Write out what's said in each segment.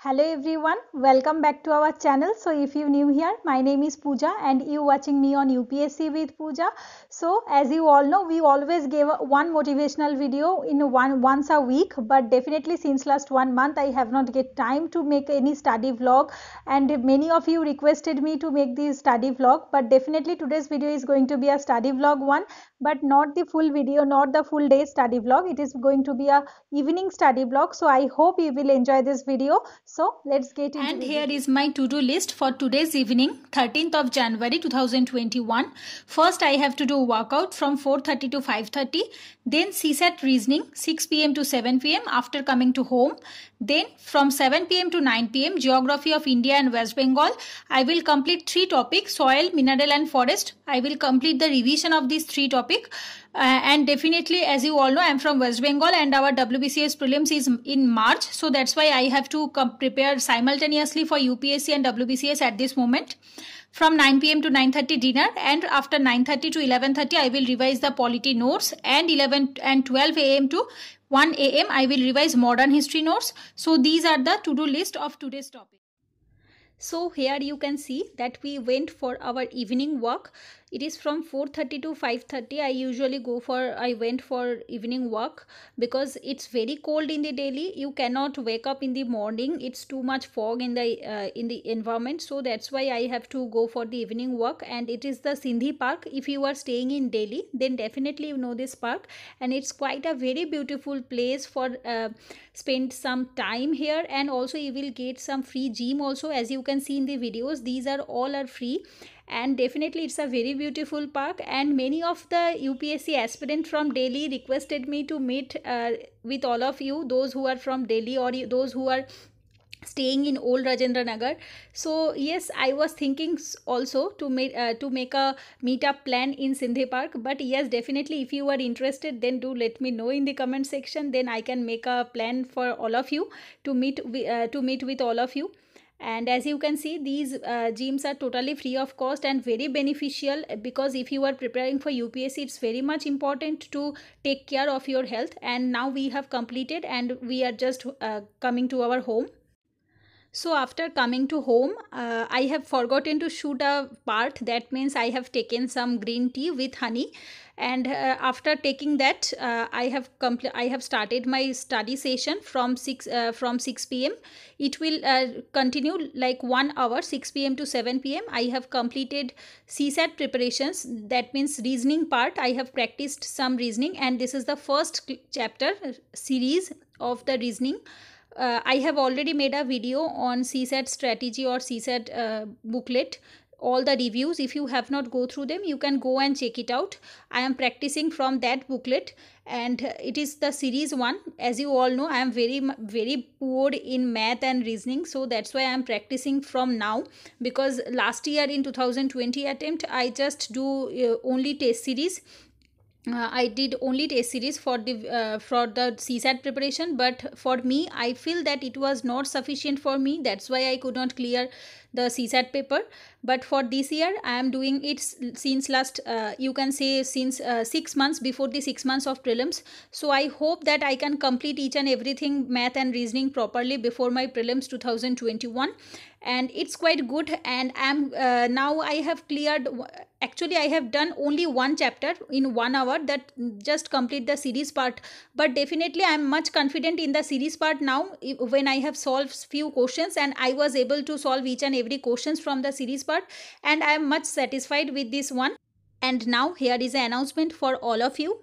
Hello everyone, welcome back to our channel. So if you new here, my name is Pooja and you watching me on UPSC with Pooja. So as you all know, we always give one motivational video in one once a week. But definitely since last one month, I have not get time to make any study vlog. And many of you requested me to make this study vlog. But definitely today's video is going to be a study vlog one, but not the full video, not the full day study vlog. It is going to be a evening study vlog. So I hope you will enjoy this video so let's get into And here video. is my to-do list for today's evening, 13th of January 2021. First, I have to do workout from 4.30 to 5.30, then CSAT reasoning, 6 p.m. to 7 p.m. after coming to home. Then from 7 pm to 9 pm geography of India and West Bengal. I will complete three topics soil, mineral and forest. I will complete the revision of these three topics. Uh, and definitely as you all know I am from West Bengal and our WBCS prelims is in March. So that's why I have to prepare simultaneously for UPSC and WBCS at this moment from 9 pm to 9:30 dinner and after 9:30 to 11:30 I will revise the polity notes and 11 and 12 am to 1 am I will revise modern history notes. So these are the to-do list of today's topic. So here you can see that we went for our evening walk it is from 4.30 to 5.30 i usually go for i went for evening walk because it's very cold in the delhi you cannot wake up in the morning it's too much fog in the uh, in the environment so that's why i have to go for the evening walk and it is the sindhi park if you are staying in delhi then definitely you know this park and it's quite a very beautiful place for uh, spend some time here and also you will get some free gym also as you can see in the videos these are all are free and definitely it's a very beautiful park and many of the UPSC aspirants from Delhi requested me to meet uh, with all of you those who are from Delhi or those who are staying in old Rajendra Nagar. So yes, I was thinking also to make uh, to make a meetup plan in Sindhi Park. But yes, definitely if you are interested, then do let me know in the comment section. Then I can make a plan for all of you to meet uh, to meet with all of you and as you can see these uh, gyms are totally free of cost and very beneficial because if you are preparing for UPSC it's very much important to take care of your health and now we have completed and we are just uh, coming to our home so after coming to home uh, i have forgotten to shoot a part that means i have taken some green tea with honey and uh, after taking that uh, i have compl- i have started my study session from 6 uh, from 6 pm it will uh, continue like 1 hour 6 pm to 7 pm i have completed csat preparations that means reasoning part i have practiced some reasoning and this is the first chapter uh, series of the reasoning uh, I have already made a video on CSAT strategy or CSAT uh, booklet all the reviews if you have not go through them you can go and check it out i am practicing from that booklet and it is the series one as you all know i am very very poor in math and reasoning so that's why i am practicing from now because last year in 2020 attempt i just do uh, only test series uh, i did only a series for the uh, for the csat preparation but for me i feel that it was not sufficient for me that's why i could not clear the CSAT paper. But for this year, I am doing it since last, uh, you can say since uh, six months before the six months of prelims. So I hope that I can complete each and everything math and reasoning properly before my prelims 2021 and it's quite good and i'm uh, now i have cleared actually i have done only one chapter in one hour that just complete the series part but definitely i'm much confident in the series part now when i have solved few questions and i was able to solve each and and every questions from the series part and I am much satisfied with this one. And now here is an announcement for all of you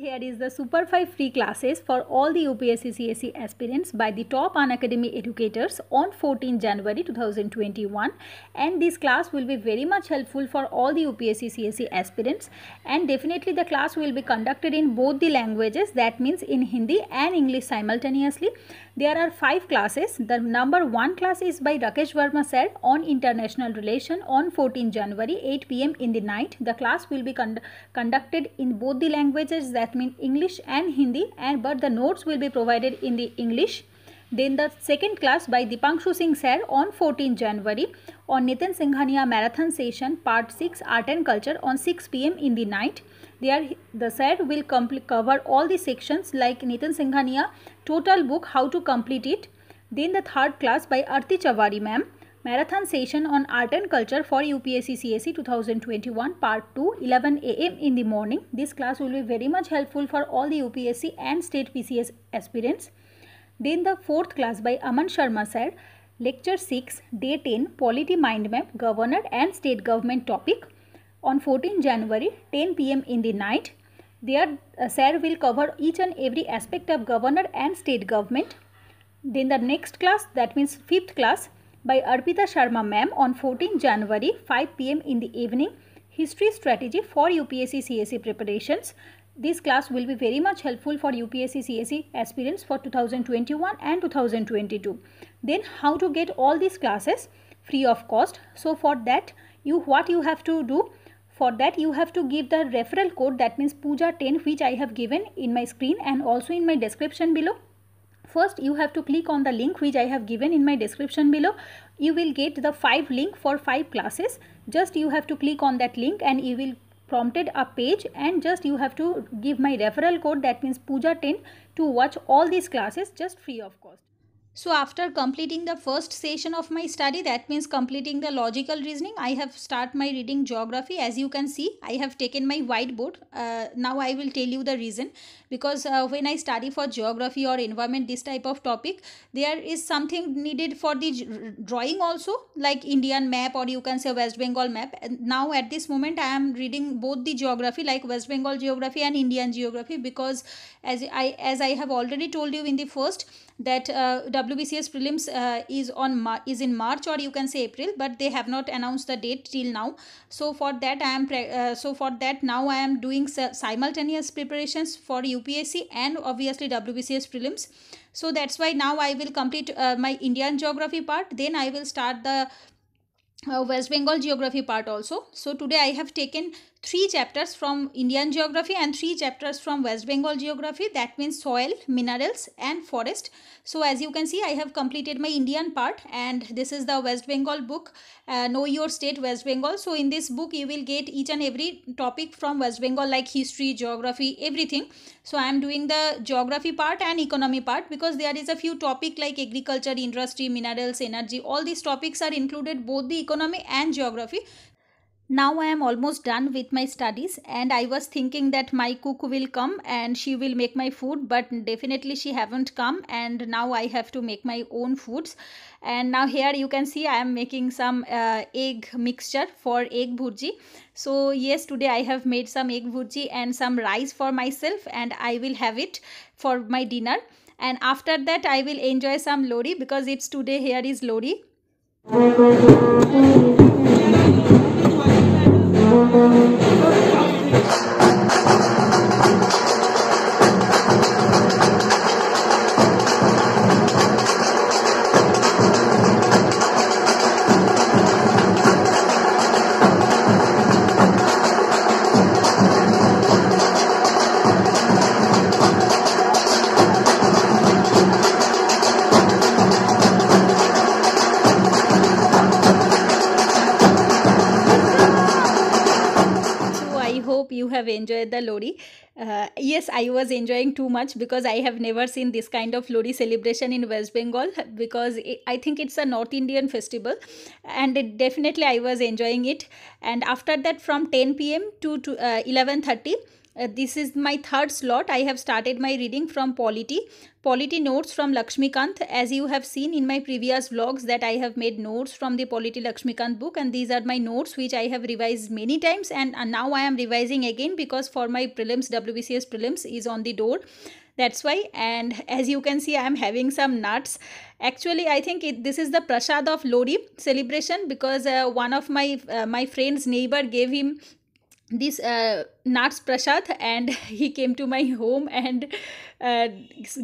here is the Super 5 free classes for all the UPSC CSE aspirants by the top Academy educators on 14 January 2021 and this class will be very much helpful for all the UPSC CSE aspirants and definitely the class will be conducted in both the languages that means in Hindi and English simultaneously. There are 5 classes. The number 1 class is by Rakesh Verma sir on international relation on 14 January 8 pm in the night. The class will be con conducted in both the languages that that means English and Hindi and but the notes will be provided in the English. Then the second class by Dipangshu Singh Sir on 14 January on Nitin Singhania Marathon Session Part 6 Art and Culture on 6 pm in the night. There the Sir will cover all the sections like Nitin Singhania total book how to complete it. Then the third class by Arti Chavari ma'am Marathon Session on Art and Culture for UPSC CSE 2021 Part 2 11 am in the morning. This class will be very much helpful for all the UPSC and state PCS aspirants. Then the fourth class by Aman Sharma said Lecture 6 Day 10 Polity Mind Map Governor and State Government topic on 14 January 10 pm in the night. There uh, sir will cover each and every aspect of governor and state government. Then the next class that means fifth class by Arpita Sharma ma'am on 14 January 5 pm in the evening History Strategy for UPSC CSE Preparations. This class will be very much helpful for UPSC CSE aspirants for 2021 and 2022. Then how to get all these classes free of cost. So for that you what you have to do for that you have to give the referral code that means Puja 10 which I have given in my screen and also in my description below first you have to click on the link which I have given in my description below. You will get the 5 link for 5 classes. Just you have to click on that link and you will prompted a page and just you have to give my referral code that means Puja 10 to watch all these classes just free of cost. So after completing the first session of my study, that means completing the logical reasoning, I have start my reading geography. As you can see, I have taken my whiteboard. Uh, now I will tell you the reason because uh, when I study for geography or environment, this type of topic, there is something needed for the drawing also like Indian map or you can say West Bengal map. And now at this moment, I am reading both the geography like West Bengal geography and Indian geography because as I, as I have already told you in the first that uh, WBCS prelims uh, is on Mar is in March or you can say April, but they have not announced the date till now. So for that I am uh, so for that now I am doing simultaneous preparations for UPSC and obviously WBCS prelims. So that's why now I will complete uh, my Indian geography part. Then I will start the uh, West Bengal geography part also. So today I have taken three chapters from Indian geography and three chapters from West Bengal geography. That means soil, minerals and forest. So as you can see, I have completed my Indian part and this is the West Bengal book, uh, Know Your State West Bengal. So in this book, you will get each and every topic from West Bengal like history, geography, everything. So I am doing the geography part and economy part because there is a few topic like agriculture, industry, minerals, energy. All these topics are included both the economy and geography now i am almost done with my studies and i was thinking that my cook will come and she will make my food but definitely she haven't come and now i have to make my own foods and now here you can see i am making some uh, egg mixture for egg bhurji so yes today i have made some egg bhurji and some rice for myself and i will have it for my dinner and after that i will enjoy some lori because it's today here is lori Thank you. hope you have enjoyed the lori uh, yes i was enjoying too much because i have never seen this kind of lori celebration in west bengal because it, i think it's a north indian festival and it, definitely i was enjoying it and after that from 10 pm to, to uh, 11 30 uh, this is my third slot. I have started my reading from Polity. Polity notes from Lakshmikant. As you have seen in my previous vlogs that I have made notes from the Polity Lakshmikant book and these are my notes which I have revised many times and now I am revising again because for my prelims, WBCS prelims is on the door that's why and as you can see i am having some nuts actually i think it, this is the prasad of lodi celebration because uh, one of my uh, my friend's neighbor gave him this uh, Nats Prasad and he came to my home and uh,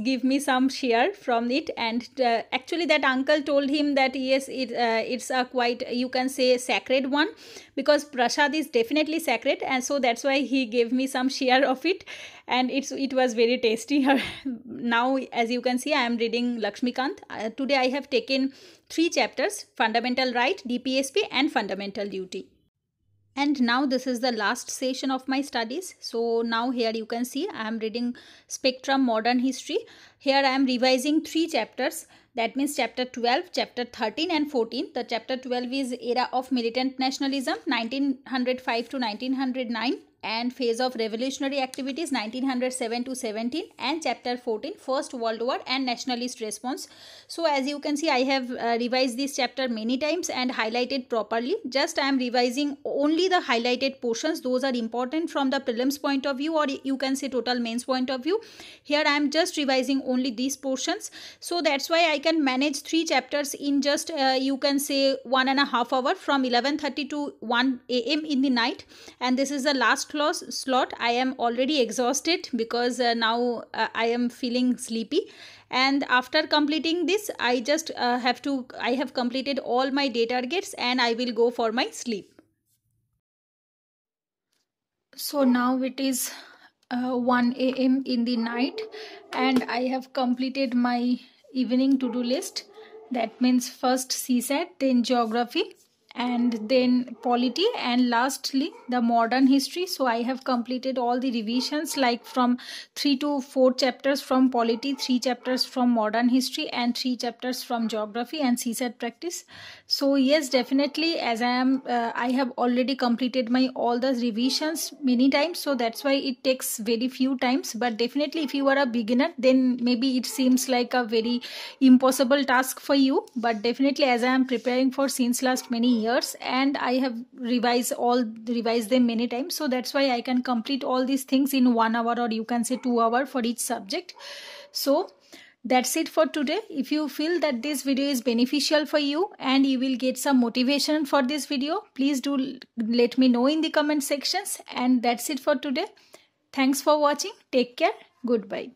give me some share from it and uh, actually that uncle told him that yes it uh, it's a quite you can say sacred one because prasad is definitely sacred and so that's why he gave me some share of it and it's it was very tasty now as you can see I am reading Lakshmikant uh, today I have taken three chapters fundamental right DPSP and fundamental duty and now this is the last session of my studies so now here you can see i am reading spectrum modern history here i am revising three chapters that means chapter 12 chapter 13 and 14 the chapter 12 is era of militant nationalism 1905 to 1909 and phase of revolutionary activities 1907 to 17 and chapter 14 first world war and nationalist response so as you can see i have uh, revised this chapter many times and highlighted properly just i am revising only the highlighted portions those are important from the prelims point of view or you can say total mains point of view here i am just revising only these portions so that's why i can manage three chapters in just uh, you can say one and a half hour from 11:30 to 1 a.m. in the night and this is the last slot slot i am already exhausted because uh, now uh, i am feeling sleepy and after completing this i just uh, have to i have completed all my day targets and i will go for my sleep so now it is uh, 1 a.m in the night and i have completed my evening to do list that means first csat then geography and then polity and lastly the modern history so i have completed all the revisions like from 3 to 4 chapters from polity 3 chapters from modern history and 3 chapters from geography and csat practice so yes definitely as i am uh, i have already completed my all the revisions many times so that's why it takes very few times but definitely if you are a beginner then maybe it seems like a very impossible task for you but definitely as i am preparing for since last many years years and i have revised all revised them many times so that's why i can complete all these things in one hour or you can say two hour for each subject so that's it for today if you feel that this video is beneficial for you and you will get some motivation for this video please do let me know in the comment sections and that's it for today thanks for watching take care goodbye